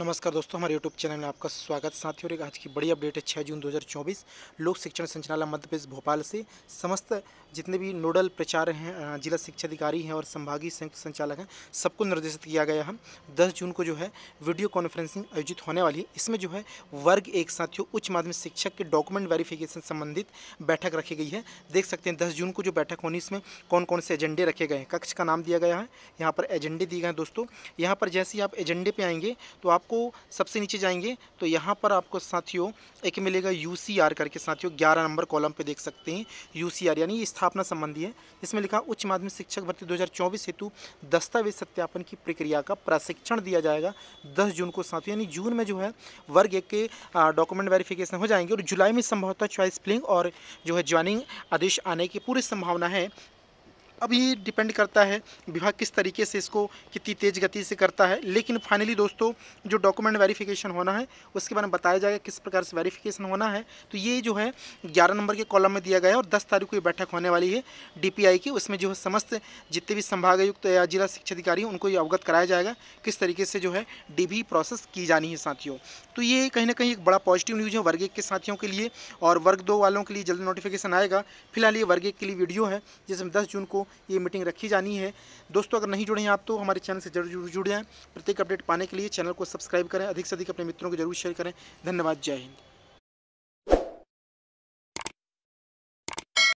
नमस्कार दोस्तों हमारे यूट्यूब चैनल में आपका स्वागत साथियों और आज की बड़ी अपडेट है छः जून 2024 लोक शिक्षण संचालय मध्य प्रदेश भोपाल से समस्त जितने भी नोडल प्रचार हैं जिला शिक्षा अधिकारी हैं और संभागीय संयुक्त संचालक हैं सबको निर्देशित किया गया है दस जून को जो है वीडियो कॉन्फ्रेंसिंग आयोजित होने वाली है इसमें जो है वर्ग एक साथियों उच्च माध्यमिक शिक्षक के डॉक्यूमेंट वेरिफिकेशन संबंधित बैठक रखी गई है देख सकते हैं दस जून को जो बैठक होनी इसमें कौन कौन से एजेंडे रखे गए हैं कक्ष का नाम दिया गया है यहाँ पर एजेंडे दिए गए हैं दोस्तों यहाँ पर जैसे ही आप एजेंडे पर आएंगे तो आप आपको सबसे नीचे जाएंगे तो यहाँ पर आपको साथियों एक मिलेगा यू करके साथियों ग्यारह नंबर कॉलम पर देख सकते हैं यू यानी स्थापना संबंधी है इसमें लिखा उच्च माध्यमिक शिक्षक भर्ती 2024 हेतु दस्तावेज सत्यापन की प्रक्रिया का प्रशिक्षण दिया जाएगा 10 जून को साथियों यानी जून में जो है वर्ग एक के डॉक्यूमेंट वेरिफिकेशन हो जाएंगे और जुलाई में संभवतः चॉइस फिलिंग और जो है ज्वाइनिंग आदेश आने की पूरी संभावना है अब ये डिपेंड करता है विभाग किस तरीके से इसको कितनी तेज़ गति से करता है लेकिन फाइनली दोस्तों जो डॉक्यूमेंट वेरिफिकेशन होना है उसके बारे में बताया जाएगा किस प्रकार से वेरिफिकेशन होना है तो ये जो है ग्यारह नंबर के कॉलम में दिया गया है और दस तारीख को ये बैठक होने वाली है डी की उसमें जो है समस्त जितने भी संभागायुक्त या जिला शिक्षा अधिकारी उनको ये अवगत कराया जाएगा किस तरीके से जो है डी प्रोसेस की जानी है साथियों तो ये कहीं ना कहीं एक बड़ा पॉजिटिव न्यूज़ है वर्ग एक के साथियों के लिए और वर्ग दो वालों के लिए जल्द नोटिफिकेशन आएगा फिलहाल ये वर्ग एक के लिए वीडियो है जिसमें दस जून को ये मीटिंग रखी जानी है दोस्तों अगर नहीं जुड़े हैं आप तो हमारे चैनल से जरूर जुड़ जाएँ प्रत्येक अपडेट पाने के लिए चैनल को सब्सक्राइब करें अधिक से अधिक अपने मित्रों को जरूर शेयर करें धन्यवाद जय हिंद